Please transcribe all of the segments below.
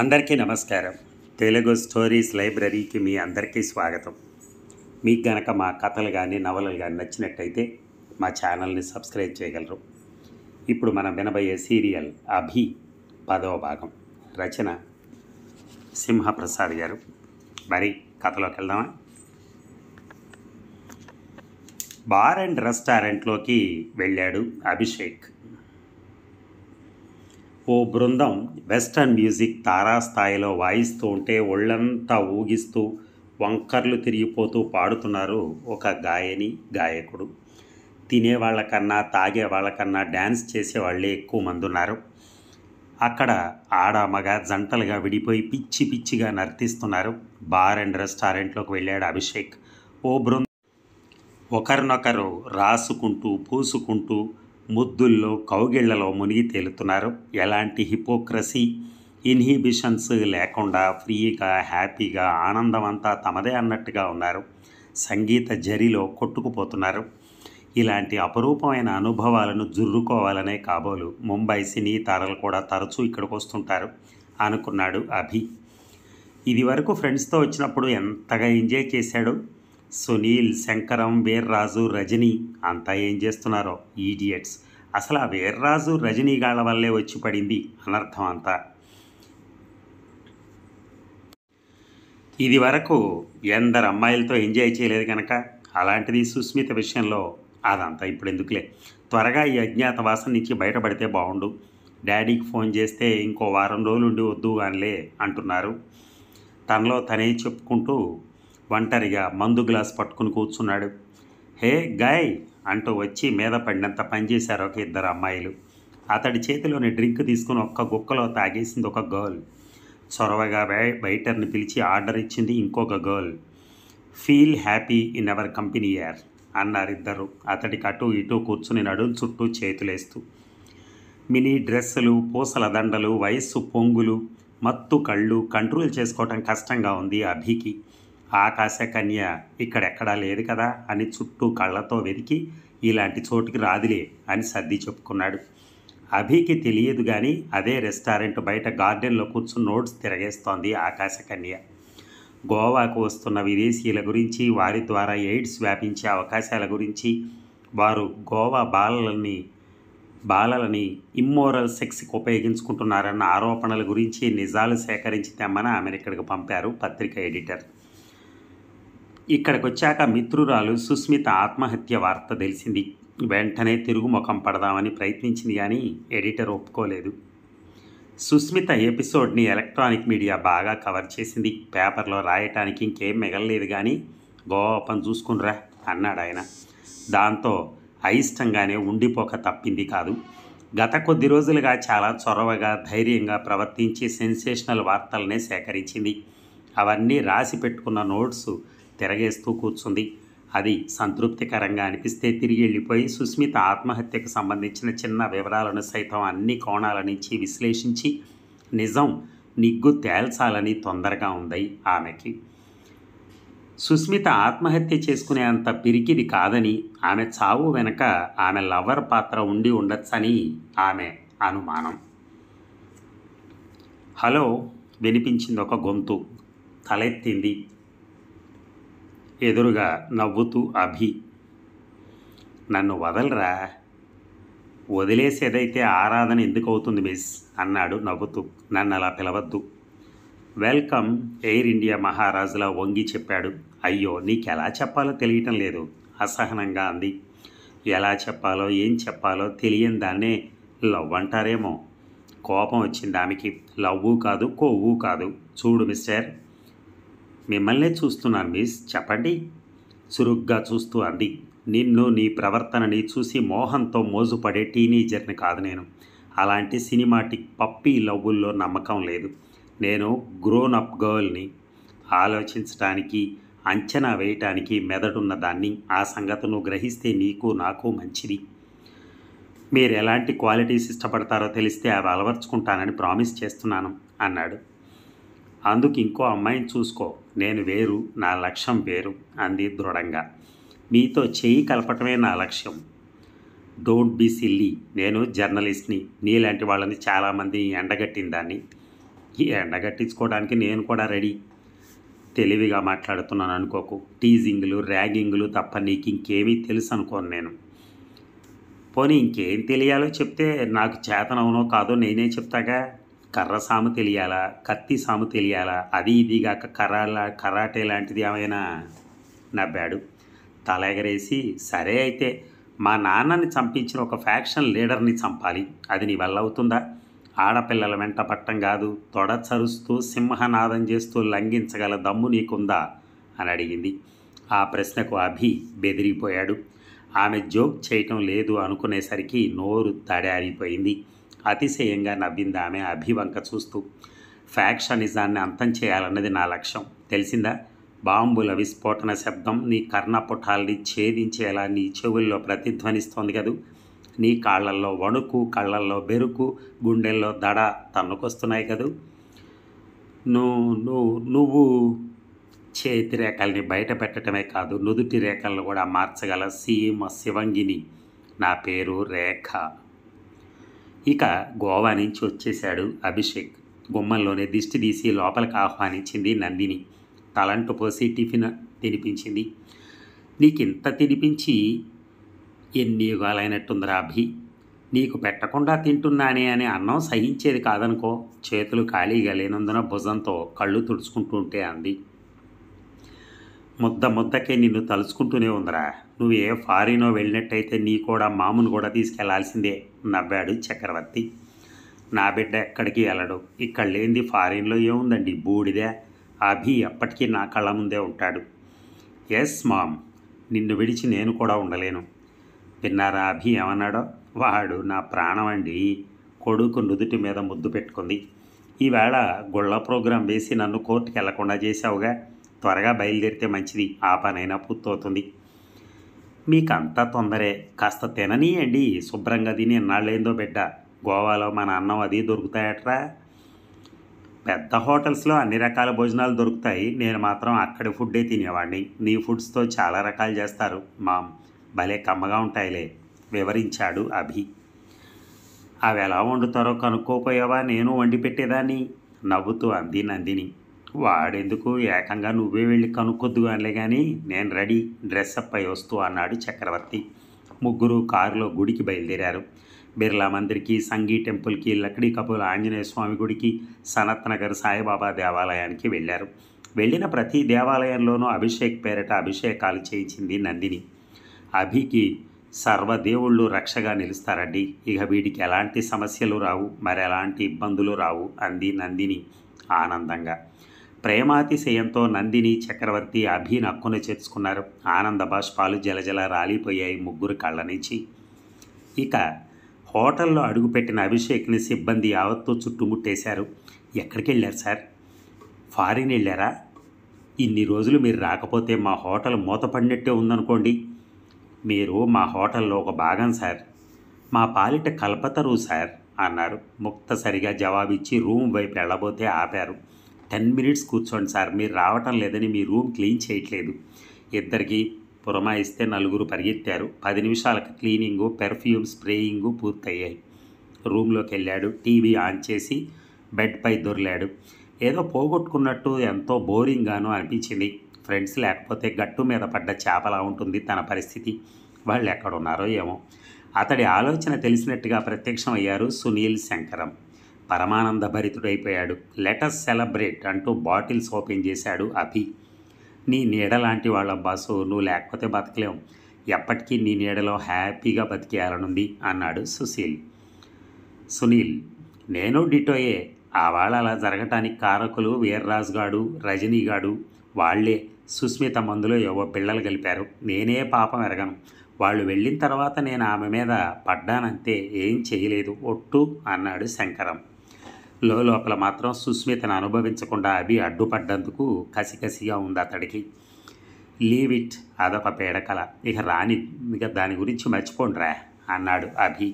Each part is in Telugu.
అందరికీ నమస్కారం తెలుగు స్టోరీస్ లైబ్రరీకి మీ అందరికీ స్వాగతం మీకు గనక మా కథలు కానీ నవలలు కానీ నచ్చినట్టయితే మా ఛానల్ని సబ్స్క్రైబ్ చేయగలరు ఇప్పుడు మనం వినబోయే సీరియల్ అభి పదవ భాగం రచన సింహప్రసాద్ గారు మరి కథలోకి వెళ్దామా బార్ అండ్ రెస్టారెంట్లోకి వెళ్ళాడు అభిషేక్ ఓ బృందం వెస్టర్న్ మ్యూజిక్ తారాస్థాయిలో వాయిస్తూ ఉంటే ఒళ్ళంతా ఊగిస్తూ వంకర్లు తిరిగిపోతూ పాడుతున్నారు ఒక గాయని గాయకుడు తినేవాళ్ళకన్నా తాగేవాళ్ళకన్నా డ్యాన్స్ చేసేవాళ్ళే ఎక్కువ మంది ఉన్నారు అక్కడ ఆడామగ జంటలుగా విడిపోయి పిచ్చి పిచ్చిగా నర్తిస్తున్నారు బార్ అండ్ రెస్టారెంట్లోకి వెళ్ళాడు అభిషేక్ ఓ బృందం ఒకరినొకరు రాసుకుంటూ పూసుకుంటూ ముద్దుల్లో కౌగిళ్లలో మునిగి తేలుతున్నారు ఎలాంటి హిపోక్రసీ ఇన్హిబిషన్స్ లేకుండా ఫ్రీగా హ్యాపీగా ఆనందం అంతా తమదే అన్నట్టుగా ఉన్నారు సంగీత జరిలో కొట్టుకుపోతున్నారు ఇలాంటి అపరూపమైన అనుభవాలను జుర్రుకోవాలనే కాబోలు ముంబై సినీ తారలు కూడా తరచూ ఇక్కడికి వస్తుంటారు అనుకున్నాడు అభి ఇది వరకు ఫ్రెండ్స్తో వచ్చినప్పుడు ఎంతగా ఎంజాయ్ చేశాడు సునీల్ శంకరం వీర్రాజు రజనీ అంతా ఏం చేస్తున్నారో ఈడియట్స్ అసలు ఆ వీర్రాజు రజనీ గాళ్ళ వల్లే వచ్చి పడింది అనర్థం అంతా ఇది వరకు ఎందరు అమ్మాయిలతో ఎంజాయ్ చేయలేదు కనుక అలాంటిది సుస్మిత విషయంలో అదంతా ఇప్పుడు ఎందుకులే త్వరగా ఈ అజ్ఞాత వాసన నుంచి బయటపడితే బాగుండు డాడీకి ఫోన్ చేస్తే ఇంకో వారం రోజులుండి వద్దు అనిలే అంటున్నారు తనలో తనే చెప్పుకుంటూ ఒంటరిగా మందు గ్లాస్ పట్టుకుని కూర్చున్నాడు హే గాయ్ అంటూ వచ్చి మీద పడినంత పనిచేశారు ఒక ఇద్దరు అమ్మాయిలు అతడి చేతిలోని డ్రింక్ తీసుకుని ఒక్క గుక్కలో తాగేసింది ఒక గర్ల్ చొరవగా బయటర్ని పిలిచి ఆర్డర్ ఇచ్చింది ఇంకొక girl feel happy in our company అన్నారు ఇద్దరు అతడికి అటు ఇటు కూర్చుని నడుం చుట్టూ చేతులేస్తూ మినీ డ్రెస్సులు పూసల దండలు వయస్సు పొంగులు మత్తు కళ్ళు కంట్రోల్ చేసుకోవటం కష్టంగా ఉంది అభికి ఆకాశకన్య ఇక్కడెక్కడా లేదు కదా అని చుట్టూ కళ్ళతో వెతికి ఇలాంటి చోటుకి రాదులే అని సర్ది చెప్పుకున్నాడు అభికి తెలియదు కానీ అదే రెస్టారెంట్ బయట గార్డెన్లో కూర్చుని నోట్స్ తిరగేస్తోంది ఆకాశకన్య గోవాకు వస్తున్న విదేశీయుల గురించి వారి ద్వారా ఎయిడ్స్ వ్యాపించే అవకాశాల గురించి వారు గోవా బాలలని బాలలని ఇమ్మోరల్ సెక్స్కి ఉపయోగించుకుంటున్నారన్న ఆరోపణల గురించి నిజాలు సేకరించి తెమ్మని అమెరికాకు పంపారు పత్రిక ఎడిటర్ ఇక్కడికి వచ్చాక మిత్రురాలు సుస్మిత ఆత్మహత్య వార్త తెలిసింది వెంటనే తిరుగుముఖం పడదామని ప్రయత్నించింది కానీ ఎడిటర్ ఒప్పుకోలేదు సుస్మిత ఎపిసోడ్ని ఎలక్ట్రానిక్ మీడియా బాగా కవర్ చేసింది పేపర్లో రాయటానికి ఇంకేం మిగలలేదు కానీ గోపం చూసుకునిరా అన్నాడు ఆయన దాంతో అయిష్టంగానే ఉండిపోక తప్పింది కాదు గత కొద్ది రోజులుగా చాలా చొరవగా ధైర్యంగా ప్రవర్తించి సెన్సేషనల్ వార్తలనే సేకరించింది అవన్నీ రాసి పెట్టుకున్న నోట్స్ తిరగేస్తూ కూర్చుంది అది సంతృప్తికరంగా అనిపిస్తే తిరిగి వెళ్ళిపోయి సుస్మిత ఆత్మహత్యకు సంబంధించిన చిన్న వివరాలను సైతం అన్ని కోణాల నుంచి విశ్లేషించి నిజం నిగ్గు తేల్చాలని తొందరగా ఉంది ఆమెకి సుస్మిత ఆత్మహత్య చేసుకునే అంత పిరికిది కాదని ఆమె చావు వెనక ఆమె లవర్ పాత్ర ఉండి ఉండొచ్చని ఆమె అనుమానం హలో వినిపించింది ఒక గొంతు తలెత్తింది ఎదురుగా నవ్వుతూ అభి నన్ను వదలరా వదిలేసేదైతే ఆరాధన ఎందుకు అవుతుంది మిస్ అన్నాడు నవ్వుతూ నన్ను అలా పిలవద్దు వెల్కమ్ ఎయిర్ ఇండియా మహారాజులా వంగి చెప్పాడు అయ్యో నీకు ఎలా చెప్పాలో తెలియటం లేదు అసహనంగా అంది ఎలా చెప్పాలో ఏం చెప్పాలో తెలియని దాన్నే లవ్ అంటారేమో కోపం వచ్చింది ఆమెకి లవ్వు కాదు కొవ్వు కాదు చూడు మిస్టర్ మిమ్మల్నే చూస్తున్నాను మిస్ చెప్పండి చురుగ్గా చూస్తూ అంది నిన్ను నీ ప్రవర్తనని చూసి మోహంతో మోజుపడే టీనేజర్ని కాదు నేను అలాంటి సినిమాటిక్ పప్పీ లవ్వుల్లో నమ్మకం లేదు నేను గ్రోన్ అప్ గర్ల్ని ఆలోచించడానికి అంచనా వేయటానికి మెదడున్న దాన్ని ఆ సంగతును గ్రహిస్తే నీకు నాకు మంచిది మీరు ఎలాంటి క్వాలిటీస్ ఇష్టపడతారో తెలిస్తే అవి అలవర్చుకుంటానని ప్రామిస్ చేస్తున్నాను అన్నాడు అందుకు ఇంకో అమ్మాయిని చూసుకో నేను వేరు నా లక్ష్యం వేరు అంది దృఢంగా మీతో చేయి కలపటమే నా లక్ష్యం డోంట్ బీ సిల్లీ నేను జర్నలిస్ట్ని నీలాంటి వాళ్ళని చాలామంది ఎండగట్టిన దాన్ని ఈ ఎండగట్టించుకోవడానికి నేను కూడా రెడీ తెలివిగా మాట్లాడుతున్నాను అనుకోకు టీజింగ్లు ర్యాగింగ్లు తప్ప నీకు ఇంకేమీ తెలుసు అనుకోను నేను పోనీ ఇంకేం తెలియాలో చెప్తే నాకు చేతనవునో కాదో నేనే చెప్తాగా కర్ర సాము తెలియాలా కత్తి సాము తెలియాలా అది ఇదిగాక కర్ర కరాటే లాంటిది ఏమైనా నవ్వాడు తల ఎగరేసి సరే అయితే మా నాన్నని చంపించిన ఒక ఫ్యాక్షన్ లీడర్ని చంపాలి అది నీ వల్ల అవుతుందా ఆడపిల్లల వెంట పట్టం కాదు తొడ చరుస్తూ సింహనాదం చేస్తూ లంఘించగల దమ్ము నీకుందా అని అడిగింది ఆ ప్రశ్నకు అభి బెదిరిపోయాడు ఆమె జోక్ చేయటం లేదు అనుకునేసరికి నోరు తడారిపోయింది అతిశయంగా నవ్వింది ఆమె అభివంక చూస్తూ ఫ్యాక్షనిజాన్ని అంతం చేయాలన్నది నా లక్ష్యం తెలిసిందా బాంబుల విస్ఫోటన శబ్దం నీ కర్ణపుటాల్ని ఛేదించేలా నీ చెవుల్లో ప్రతిధ్వనిస్తోంది కదూ నీ కాళ్ళల్లో వణుకు కళ్ళల్లో బెరుకు గుండెల్లో దడ తన్నుకొస్తున్నాయి కదూ నువ్వు నువ్వు చేతి రేఖల్ని బయట పెట్టడమే కాదు నుదుటి రేఖలను కూడా మార్చగల సీమ శివంగిని నా పేరు రేఖ ఇక గోవా నుంచి వచ్చేశాడు అభిషేక్ గుమ్మంలోనే దిష్టి తీసి లోపలికి ఆహ్వానించింది నందిని తలంటు పోసి టిఫిన్ తినిపించింది నీకు ఇంత తినిపించి ఎన్ని యుగాలైనట్టుందిరా అభి నీకు పెట్టకుండా తింటున్నానే అని అన్నం సహించేది కాదనుకో చేతులు ఖాళీగా లేనందున భుజంతో కళ్ళు తుడుచుకుంటుంటే అంది ముద్ద ముద్దకే నిన్ను తలుచుకుంటూనే ఉందరా నువ్వు ఏ ఫారినో వెళ్ళినట్టయితే నీ కూడా మామూలు కూడా తీసుకెళ్లాల్సిందే నవ్వాడు చక్రవర్తి నా బిడ్డ ఎక్కడికి వెళ్ళడు ఇక్కడ లేనిది ఫారిన్లో ఏముందండి బూడిదే అభి ఎప్పటికీ నా కళ్ళ ముందే ఉంటాడు ఎస్ మామ్ నిన్ను విడిచి నేను కూడా ఉండలేను విన్నారా అభి ఏమన్నాడో వాడు నా ప్రాణం అండి కొడుకు నుదుటి మీద ముద్దు పెట్టుకుంది ఈవేళ గుళ్ళ ప్రోగ్రాం వేసి నన్ను కోర్టుకి వెళ్లకుండా చేశావుగా త్వరగా బయలుదేరితే మంచిది ఆ పనైనా పూర్తవుతుంది మీకు తొందరే కాస్త తిననీయండి శుభ్రంగా తిని ఎన్నాళ్ళేందో బిడ్డ గోవాలో మన అన్నం అది దొరుకుతాయట్రా పెద్ద హోటల్స్లో అన్ని రకాల భోజనాలు దొరుకుతాయి నేను మాత్రం అక్కడి ఫుడ్డే తినేవాడిని నీ ఫుడ్స్తో చాలా రకాలు చేస్తారు మా భలే కమ్మగా ఉంటాయిలే వివరించాడు అభి అవి ఎలా వండుతారో కనుక్కోపోయావా నేను వండి పెట్టేదాన్ని నవ్వుతూ అంది నందిని వాడెందుకు ఏకంగా నువ్వే వెళ్ళి కనుక్కొద్దు అనిలే కానీ నేను రెడీ డ్రెస్అప్ అయ్యి వస్తూ అన్నాడు చక్రవర్తి ముగ్గురు కారులో గుడికి బయలుదేరారు బిర్లా మందిర్కి సంఘీ టెంపుల్కి లక్డీ కపూర్ ఆంజనేయ స్వామి గుడికి సనత్ నగర్ సాయిబాబా దేవాలయానికి వెళ్ళారు వెళ్ళిన ప్రతి దేవాలయంలోనూ అభిషేక్ పేరట అభిషేకాలు చేయించింది నందిని అభికి సర్వదేవుళ్ళు రక్షగా నిలుస్తారండి ఇక వీడికి ఎలాంటి సమస్యలు రావు మరి ఎలాంటి ఇబ్బందులు రావు అంది నందిని ఆనందంగా ప్రేమాతిశయంతో నందిని చక్రవర్తి అభి నక్కున చేర్చుకున్నారు ఆనంద బాష్పాలు జలజల రాలిపోయాయి ముగ్గురు కళ్ళ నుంచి ఇక హోటల్లో అడుగుపెట్టిన అభిషేక్ని సిబ్బంది యావత్తు చుట్టుముట్టేశారు ఎక్కడికి వెళ్ళారు సార్ ఫారిన్ వెళ్ళారా ఇన్ని రోజులు మీరు రాకపోతే మా హోటల్ మూతపడినట్టే ఉందనుకోండి మీరు మా హోటల్లో ఒక భాగం సార్ మా పాలిట కల్పతరు సార్ అన్నారు ముక్త సరిగా జవాబిచ్చి రూమ్ వైపు వెళ్ళబోతే ఆపారు టెన్ మినిట్స్ కూర్చోండి సార్ మీరు రావటం లేదని మీ రూమ్ క్లీన్ చేయట్లేదు ఇద్దరికి పురమాయిస్తే నలుగురు పరిగెత్తారు పది నిమిషాలకు క్లీనింగు పెర్ఫ్యూమ్ స్ప్రేయింగు పూర్తయ్యాయి రూమ్లోకి వెళ్ళాడు టీవీ ఆన్ చేసి బెడ్పై దొరిలాడు ఏదో పోగొట్టుకున్నట్టు ఎంతో బోరింగ్గాను అనిపించింది ఫ్రెండ్స్ లేకపోతే గట్టు మీద పడ్డ చేపలా ఉంటుంది తన పరిస్థితి వాళ్ళు ఎక్కడున్నారో ఏమో అతడి ఆలోచన తెలిసినట్టుగా ప్రత్యక్షం అయ్యారు సునీల్ శంకరం పరమానంద భరితుడైపోయాడు లెటస్ సెలబ్రేట్ అంటూ బాటిల్స్ ఓపెన్ చేశాడు అభి నీ నీడ లాంటి వాళ్ళ బాసు నువ్వు లేకపోతే బతకలేం ఎప్పటికీ నీ నీడలో హ్యాపీగా బతికేయాలనుంది అన్నాడు సుశీల్ సునీల్ నేను డిటోయే ఆ వాళ్ళ అలా జరగటానికి కారకులు వీర్రాజ్ గాడు రజనీగాడు వాళ్లే సుస్మిత మందులో ఎవో పిల్లలు కలిపారు నేనే పాపం ఎరగను వాళ్ళు వెళ్ళిన తర్వాత నేను ఆమె మీద పడ్డానంతే ఏం చేయలేదు ఒట్టు అన్నాడు శంకరం లోపల మాత్రం సుస్మితను అనుభవించకుండా అభి అడ్డుపడ్డందుకు కసికసిగా ఉంది అతడికి లీవ్ ఇట్ అదొక పేడకల ఇక రాని ఇక దాని గురించి రా అన్నాడు అభి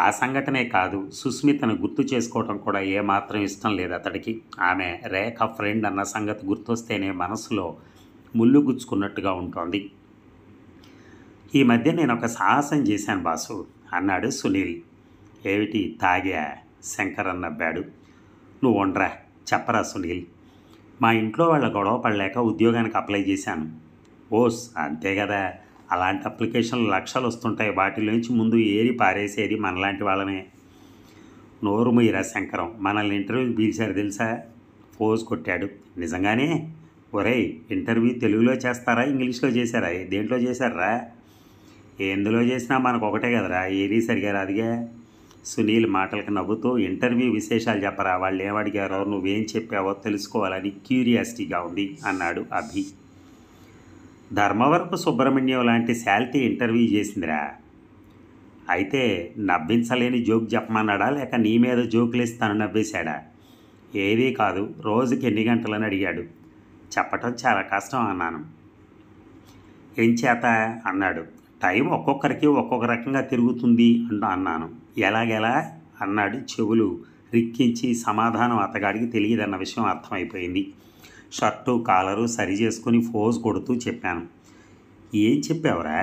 ఆ సంఘటనే కాదు సుస్మితను గుర్తు చేసుకోవటం కూడా ఏమాత్రం ఇష్టం లేదు అతడికి ఆమె రేఖ ఫ్రెండ్ అన్న సంగతి గుర్తొస్తేనే మనసులో ముళ్ళు గుచ్చుకున్నట్టుగా ఉంటుంది ఈ మధ్య నేను ఒక సాహసం చేశాను బాసు అన్నాడు సునీల్ ఏమిటి తాగా శంకర్ నవ్వాడు నువ్వు ఉండరా చెప్పరా సునీల్ మా ఇంట్లో వాళ్ళ గొడవ పడలేక ఉద్యోగానికి అప్లై చేశాను ఓస్ అంతే కదా అలాంటి అప్లికేషన్లు లక్షలు వస్తుంటాయి వాటిలోంచి ముందు ఏరి పారేసేది మనలాంటి వాళ్ళనే నోరు మీరా శంకరం మనల్ని ఇంటర్వ్యూకి పీల్చారు తెలుసా ఫోజ్ కొట్టాడు నిజంగానే ఒరేయ్ ఇంటర్వ్యూ తెలుగులో చేస్తారా ఇంగ్లీష్లో చేశారా దేంట్లో చేశారా ఎందులో చేసినా మనకు ఒకటే కదరా ఏది సరిగా రాదుగా సునీల్ మాటలకు నవ్వుతూ ఇంటర్వ్యూ విశేషాలు చెప్పరా వాళ్ళు ఏమడిగారో నువ్వేం చెప్పావో తెలుసుకోవాలని క్యూరియాసిటీగా ఉంది అన్నాడు అభి ధర్మవరపు సుబ్రహ్మణ్యం లాంటి శాలిటీ ఇంటర్వ్యూ చేసిందిరా అయితే నవ్వించలేని జోక్ చెప్పమన్నాడా లేక నీ మీద జోకులేస్తాను నవ్వేశాడా ఏదీ కాదు రోజుకి ఎన్ని గంటలని అడిగాడు చెప్పటం చాలా కష్టం అన్నాను చేత అన్నాడు టైం ఒక్కొక్కరికి ఒక్కొక్క రకంగా తిరుగుతుంది అంటూ అన్నాను ఎలాగెలా అన్నాడు చెవులు రిక్కించి సమాధానం అతగాడికి తెలియదన్న విషయం అర్థమైపోయింది షర్టు కాలరు సరి చేసుకుని ఫోజ్ కొడుతూ చెప్పాను ఏం చెప్పావురా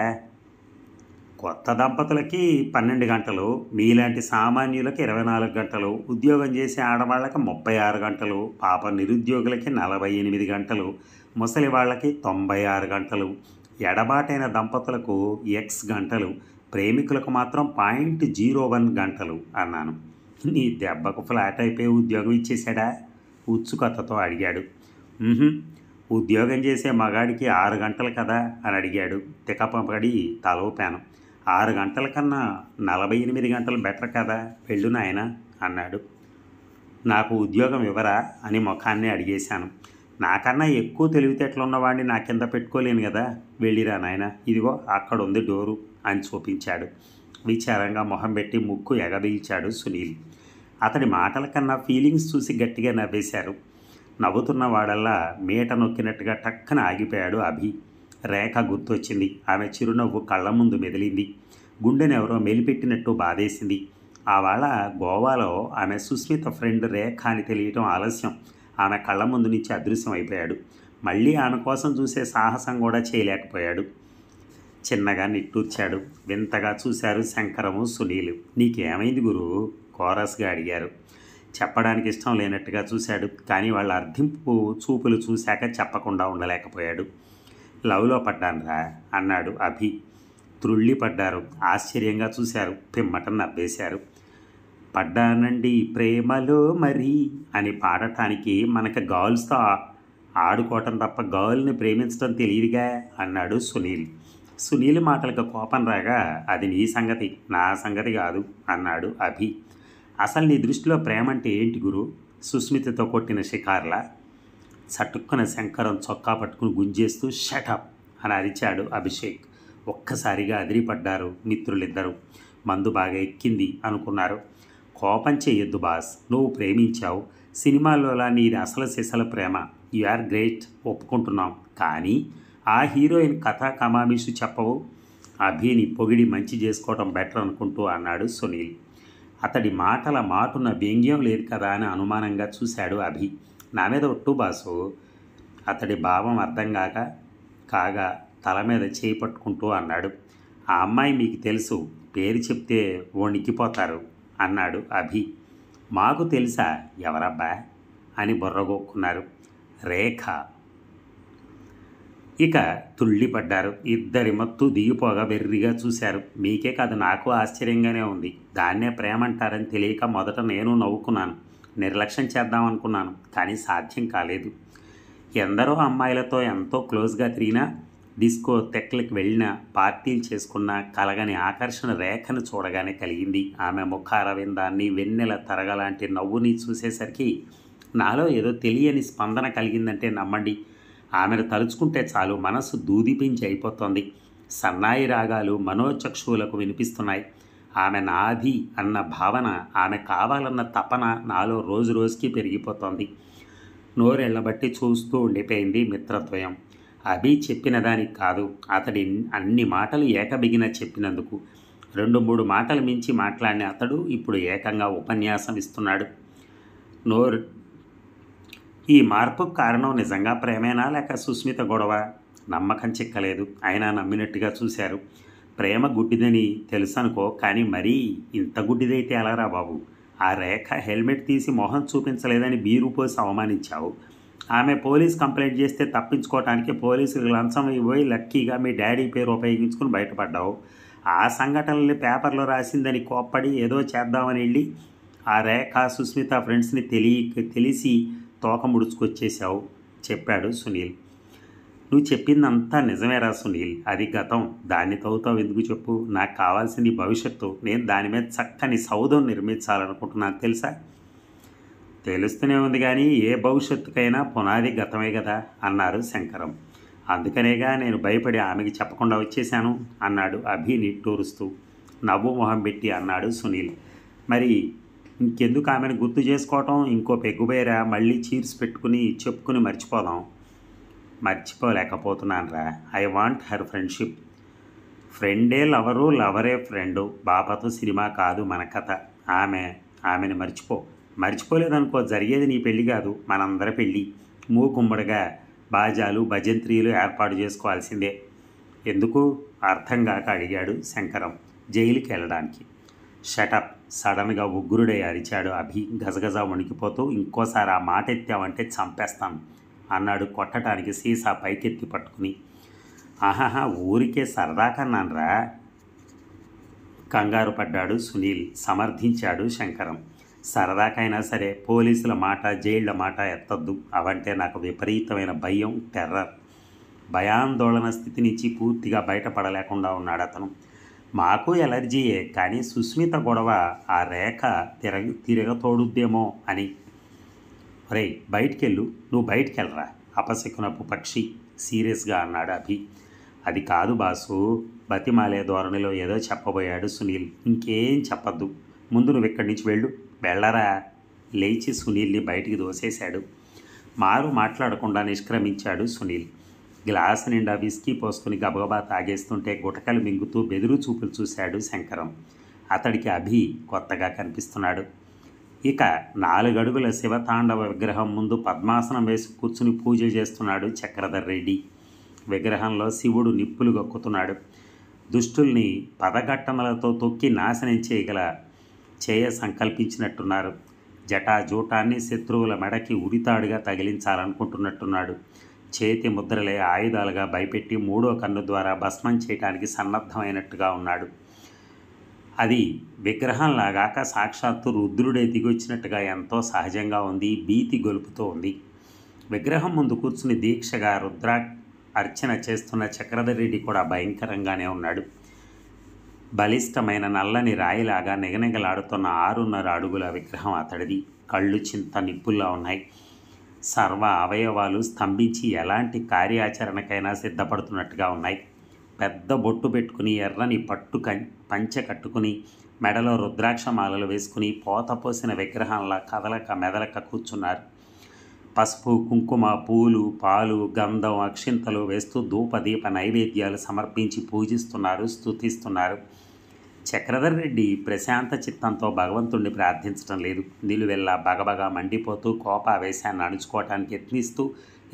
కొత్త దంపతులకి పన్నెండు గంటలు మీలాంటి సామాన్యులకి ఇరవై నాలుగు గంటలు ఉద్యోగం చేసే ఆడవాళ్ళకి ముప్పై ఆరు గంటలు పాప నిరుద్యోగులకి నలభై ఎనిమిది గంటలు ముసలి వాళ్ళకి తొంభై ఆరు గంటలు ఎడబాటైన దంపతులకు ఎక్స్ గంటలు ప్రేమికులకు మాత్రం పాయింట్ జీరో వన్ గంటలు అన్నాను నీ దెబ్బకు ఫ్లాట్ అయిపోయి ఉద్యోగం ఇచ్చేశాడా ఉత్సుకతతో అడిగాడు ఉద్యోగం చేసే మగాడికి ఆరు గంటలు కదా అని అడిగాడు తికపడి తలవుపాను ఆరు గంటల కన్నా నలభై ఎనిమిది గంటలు బెటర్ కదా వెళ్ళు నాయన అన్నాడు నాకు ఉద్యోగం ఇవ్వరా అని ముఖాన్ని అడిగేశాను నాకన్నా ఎక్కువ తెలివితేటలు ఉన్నవాడిని నా కింద పెట్టుకోలేను కదా వెళ్ళిరా నాయన ఇదిగో అక్కడ ఉంది డోరు అని చూపించాడు విచారంగా మొహం పెట్టి ముక్కు ఎగబిల్చాడు సునీల్ అతడి మాటల కన్నా ఫీలింగ్స్ చూసి గట్టిగా నవ్వేశారు నవ్వుతున్న వాడల్లా మేట నొక్కినట్టుగా టక్కన ఆగిపోయాడు అభి రేఖ గుర్తొచ్చింది ఆమె చిరునవ్వు కళ్ళ ముందు మెదిలింది గుండెనెవరో మెలిపెట్టినట్టు బాధేసింది ఆ వాళ్ళ గోవాలో ఆమె సుస్మిత ఫ్రెండ్ రేఖ అని తెలియటం ఆలస్యం ఆమె కళ్ళ ముందు నుంచి అదృశ్యం అయిపోయాడు మళ్ళీ ఆమె కోసం చూసే సాహసం కూడా చేయలేకపోయాడు చిన్నగా నిట్టూర్చాడు వింతగా చూశారు శంకరము సునీలు నీకేమైంది గురువు కోరస్గా అడిగారు చెప్పడానికి ఇష్టం లేనట్టుగా చూశాడు కానీ వాళ్ళ అర్థింపు చూపులు చూశాక చెప్పకుండా ఉండలేకపోయాడు లవ్లో పడ్డానురా అన్నాడు అభి త్రుళ్ళి పడ్డారు ఆశ్చర్యంగా చూశారు పిమ్మట నవ్వేశారు పడ్డానండి ప్రేమలో మరి అని పాడటానికి మనకు గాల్స్తో ఆడుకోవటం తప్ప గాల్ని ప్రేమించడం తెలియదుగా అన్నాడు సునీల్ సునీల్ మాటలకు కోపం రాగా అది నీ సంగతి నా సంగతి కాదు అన్నాడు అభి అసలు నీ దృష్టిలో ప్రేమ అంటే ఏంటి గురు సుస్మితతో కొట్టిన షికార్ల చటుక్కున శంకరం చొక్కా పట్టుకుని గుంజేస్తూ షటప్ అని అరిచాడు అభిషేక్ ఒక్కసారిగా అదిరిపడ్డారు మిత్రులిద్దరూ మందు బాగా ఎక్కింది అనుకున్నారు కోపం చేయొద్దు బాస్ నువ్వు ప్రేమించావు సినిమాలోలా నీది అసలు సిసల ప్రేమ యు ఆర్ గ్రేట్ ఒప్పుకుంటున్నాం కానీ ఆ హీరోయిన్ కథా కమామిషు చెప్పవు అభిని పొగిడి మంచి చేసుకోవడం బెటర్ అనుకుంటూ అన్నాడు సునీల్ అతడి మాటల మాటున వ్యంగ్యం లేదు కదా అని అనుమానంగా చూశాడు అభి నా మీద ఒట్టు బాసు అతడి భావం అర్థం కాక కాగా తల మీద చేయి పట్టుకుంటూ అన్నాడు ఆ అమ్మాయి మీకు తెలుసు పేరు చెప్తే ఓ అన్నాడు అభి మాకు తెలుసా ఎవరబ్బా అని బుర్రగొక్కున్నారు రేఖ ఇక తుళ్ళిపడ్డారు ఇద్దరి మత్తు దిగిపోగా వెర్రిగా చూశారు మీకే కాదు నాకు ఆశ్చర్యంగానే ఉంది దాన్నే ప్రేమంటారని తెలియక మొదట నేను నవ్వుకున్నాను నిర్లక్ష్యం చేద్దామనుకున్నాను కానీ సాధ్యం కాలేదు ఎందరో అమ్మాయిలతో ఎంతో క్లోజ్గా తిరిగినా డిస్కో తెక్కలకు వెళ్ళిన పార్టీలు చేసుకున్న కలగని ఆకర్షణ రేఖను చూడగానే కలిగింది ఆమె ముఖారవిందాన్ని వెన్నెల తరగలాంటి నవ్వుని చూసేసరికి నాలో ఏదో తెలియని స్పందన కలిగిందంటే నమ్మండి ఆమెను తలుచుకుంటే చాలు మనసు దూదిపించి అయిపోతుంది సన్నాయి రాగాలు మనోచక్షువులకు వినిపిస్తున్నాయి ఆమె నాది అన్న భావన ఆమె కావాలన్న తపన నాలో రోజు రోజుకి పెరిగిపోతోంది నోరెళ్ళబట్టి చూస్తూ ఉండిపోయింది మిత్రద్వయం అభి చెప్పిన దానికి కాదు అతడి అన్ని మాటలు ఏకబిగిన చెప్పినందుకు రెండు మూడు మాటలు మించి మాట్లాడిన అతడు ఇప్పుడు ఏకంగా ఉపన్యాసం ఇస్తున్నాడు నోరు ఈ మార్పుకు కారణం నిజంగా ప్రేమేనా లేక సుస్మిత గొడవ నమ్మకం చిక్కలేదు అయినా నమ్మినట్టుగా చూశారు ప్రేమ గుడ్డిదని తెలుసనుకో కానీ మరీ ఇంత గుడ్డిదైతే రా బాబు ఆ రేఖ హెల్మెట్ తీసి మొహం చూపించలేదని బీరు పోసి అవమానించావు ఆమె పోలీస్ కంప్లైంట్ చేస్తే తప్పించుకోవటానికి పోలీసులకు లంచం ఇవ్వబోయి లక్కీగా మీ డాడీ పేరు ఉపయోగించుకుని బయటపడ్డావు ఆ సంఘటనల్ని పేపర్లో రాసిందని కోప్పడి ఏదో చేద్దామని వెళ్ళి ఆ రేఖ సుస్మిత ఫ్రెండ్స్ని తెలియ తెలిసి తోక ముడుచుకొచ్చేసావు చెప్పాడు సునీల్ నువ్వు చెప్పిందంతా నిజమేరా సునీల్ అది గతం దాన్ని తవ్వుతావు ఎందుకు చెప్పు నాకు కావాల్సింది భవిష్యత్తు నేను దాని మీద చక్కని సౌధం నిర్మించాలనుకుంటున్నాను తెలుసా తెలుస్తూనే ఉంది కానీ ఏ భవిష్యత్తుకైనా పునాది గతమే కదా అన్నారు శంకరం అందుకనేగా నేను భయపడి ఆమెకి చెప్పకుండా వచ్చేశాను అన్నాడు అభి నిట్టూరుస్తూ నవ్వు మొహం పెట్టి అన్నాడు సునీల్ మరి ఇంకెందుకు ఆమెను గుర్తు చేసుకోవటం ఇంకో పెగ్గుబేరా మళ్ళీ చీర్స్ పెట్టుకుని చెప్పుకుని మర్చిపోదాం మర్చిపోలేకపోతున్నాను రా ఐ వాంట్ హర్ ఫ్రెండ్షిప్ ఫ్రెండే లవరు లవరే ఫ్రెండు బాపతో సినిమా కాదు మన కథ ఆమె ఆమెను మర్చిపో మర్చిపోలేదనుకో జరిగేది నీ పెళ్ళి కాదు మనందరి పెళ్ళి మూకుమ్మడిగా బాజాలు భజంత్రీలు ఏర్పాటు చేసుకోవాల్సిందే ఎందుకు అర్థం కాక అడిగాడు శంకరం జైలుకి వెళ్ళడానికి షటప్ సడన్గా ఉగ్గురుడై అరిచాడు అభి గజగజ వణికిపోతూ ఇంకోసారి ఆ మాట ఎత్తావంటే చంపేస్తాను అన్నాడు కొట్టడానికి సీసా పైకెత్తి పట్టుకుని ఆహాహా ఊరికే సరదా కన్నాన్రా కంగారు పడ్డాడు సునీల్ సమర్థించాడు శంకరం సరదాకైనా సరే పోలీసుల మాట జైళ్ల మాట ఎత్తద్దు అవంటే నాకు విపరీతమైన భయం టెర్రర్ భయాందోళన స్థితి నుంచి పూర్తిగా బయటపడలేకుండా ఉన్నాడు అతను మాకు ఎలర్జీయే కానీ సుస్మిత గొడవ ఆ రేఖ తిరగ తిరగతోడుద్దేమో అని రే బయటికెళ్ళు నువ్వు బయటికెళ్ళరా అపశకునపు పక్షి సీరియస్గా అన్నాడు అభి అది కాదు బాసు బతిమాలే ధోరణిలో ఏదో చెప్పబోయాడు సునీల్ ఇంకేం చెప్పద్దు ముందు నువ్వు ఇక్కడి నుంచి వెళ్ళు వెళ్ళరా లేచి సునీల్ని బయటికి దోసేశాడు మారు మాట్లాడకుండా నిష్క్రమించాడు సునీల్ గ్లాస్ నిండా విస్కీ పోసుకుని గబగబా తాగేస్తుంటే గుటకలు మింగుతూ బెదురు చూపులు చూశాడు శంకరం అతడికి అభి కొత్తగా కనిపిస్తున్నాడు ఇక నాలుగడుగుల శివతాండవ విగ్రహం ముందు పద్మాసనం వేసి కూర్చుని పూజ చేస్తున్నాడు చక్రధర్ రెడ్డి విగ్రహంలో శివుడు నిప్పులు గక్కుతున్నాడు దుష్టుల్ని పదఘట్టమలతో తొక్కి నాశనం చేయగల చేయ సంకల్పించినట్టున్నారు జటాజూటాన్ని శత్రువుల మెడకి ఉరితాడుగా తగిలించాలనుకుంటున్నట్టున్నాడు చేతి ముద్రలే ఆయుధాలుగా భయపెట్టి మూడో కన్ను ద్వారా భస్మం చేయటానికి సన్నద్ధమైనట్టుగా ఉన్నాడు అది విగ్రహంలాగాక సాక్షాత్తు రుద్రుడే దిగొచ్చినట్టుగా ఎంతో సహజంగా ఉంది భీతి గొలుపుతో ఉంది విగ్రహం ముందు కూర్చుని దీక్షగా రుద్రా అర్చన చేస్తున్న చక్రధర్ రెడ్డి కూడా భయంకరంగానే ఉన్నాడు బలిష్టమైన నల్లని రాయిలాగా నిగనిగలాడుతున్న ఆరున్నర అడుగుల విగ్రహం అతడిది కళ్ళు చింత నిప్పుల్లా ఉన్నాయి సర్వ అవయవాలు స్తంభించి ఎలాంటి కార్యాచరణకైనా సిద్ధపడుతున్నట్టుగా ఉన్నాయి పెద్ద బొట్టు పెట్టుకుని ఎర్రని పట్టు పంచె కట్టుకుని మెడలో రుద్రాక్ష మాలలు వేసుకుని పోత పోసిన విగ్రహంలా కదలక మెదలక కూర్చున్నారు పసుపు కుంకుమ పూలు పాలు గంధం అక్షింతలు వేస్తూ ధూపదీప నైవేద్యాలు సమర్పించి పూజిస్తున్నారు స్థుతిస్తున్నారు చక్రధర్ రెడ్డి ప్రశాంత చిత్తంతో భగవంతుణ్ణి ప్రార్థించడం లేదు నిలువెల్లా బగబగా మండిపోతూ కోపావేశాన్ని అణుచుకోవటానికి యత్నిస్తూ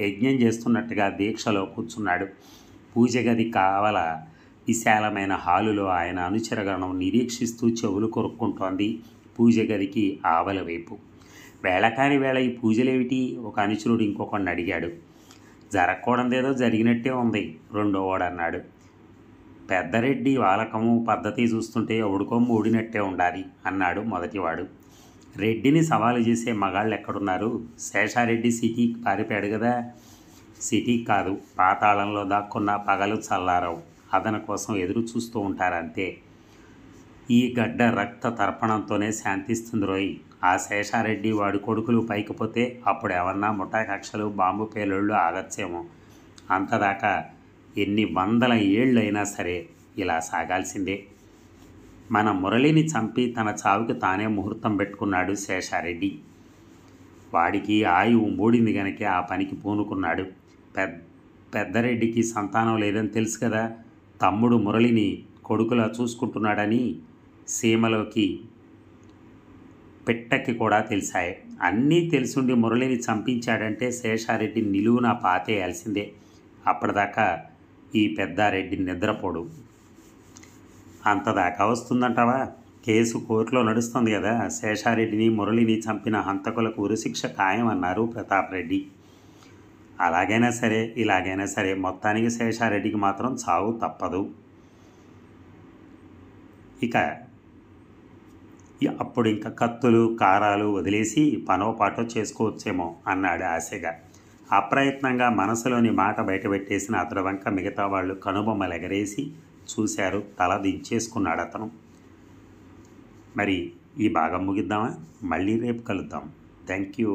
యజ్ఞం చేస్తున్నట్టుగా దీక్షలో కూర్చున్నాడు పూజ గది కావల విశాలమైన హాలులో ఆయన అనుచరగణం నిరీక్షిస్తూ చెవులు కొరుక్కుంటోంది పూజ గదికి ఆవల వైపు వేళకాని వేళ ఈ పూజలేమిటి ఒక అనుచరుడు ఇంకొకడిని అడిగాడు జరగకూడదేదో జరిగినట్టే ఉంది రెండో ఓడన్నాడు పెద్దరెడ్డి వాలకము పద్ధతి చూస్తుంటే ఉడుకొమ్ము ఊడినట్టే ఉండాలి అన్నాడు మొదటివాడు రెడ్డిని సవాలు చేసే మగాళ్ళు ఎక్కడున్నారు శేషారెడ్డి సిటీకి పారిపోయాడు కదా సిటీ కాదు పాతాళంలో దాక్కున్న పగలు చల్లారవు అదన కోసం ఎదురు చూస్తూ ఉంటారంతే ఈ గడ్డ రక్త తర్పణంతోనే శాంతిస్తుంది రోయ్ ఆ శేషారెడ్డి వాడి కొడుకులు పైకిపోతే అప్పుడు ఏమన్నా ముఠా కక్షలు బాంబు పేలుళ్ళు ఆగచ్చేమో అంతదాకా ఎన్ని వందల ఏళ్ళైనా సరే ఇలా సాగాల్సిందే మన మురళిని చంపి తన చావుకి తానే ముహూర్తం పెట్టుకున్నాడు శేషారెడ్డి వాడికి ఆయువు మూడింది గనక ఆ పనికి పూనుకున్నాడు పెద్ద పెద్దరెడ్డికి సంతానం లేదని తెలుసు కదా తమ్ముడు మురళిని కొడుకులా చూసుకుంటున్నాడని సీమలోకి పెట్టకి కూడా తెలిసాయి అన్నీ తెలిసుండి మురళిని చంపించాడంటే శేషారెడ్డి నిలువున పాతేయాల్సిందే అప్పటిదాకా ఈ పెద్దారెడ్డి నిద్రపోడు దాకా వస్తుందంటావా కేసు కోర్టులో నడుస్తుంది కదా శేషారెడ్డిని మురళిని చంపిన హంతకులకు ఉరిశిక్ష ఖాయమన్నారు ప్రతాప్ రెడ్డి అలాగైనా సరే ఇలాగైనా సరే మొత్తానికి శేషారెడ్డికి మాత్రం చావు తప్పదు ఇక అప్పుడు ఇంకా కత్తులు కారాలు వదిలేసి పాటో చేసుకోవచ్చేమో అన్నాడు ఆశగా అప్రయత్నంగా మనసులోని మాట బయటపెట్టేసిన అతడు వంక మిగతా వాళ్ళు కనుబొమ్మలెగరేసి చూశారు తల దించేసుకున్నాడు అతను మరి ఈ భాగం ముగిద్దామా మళ్ళీ రేపు కలుద్దాం థ్యాంక్ యూ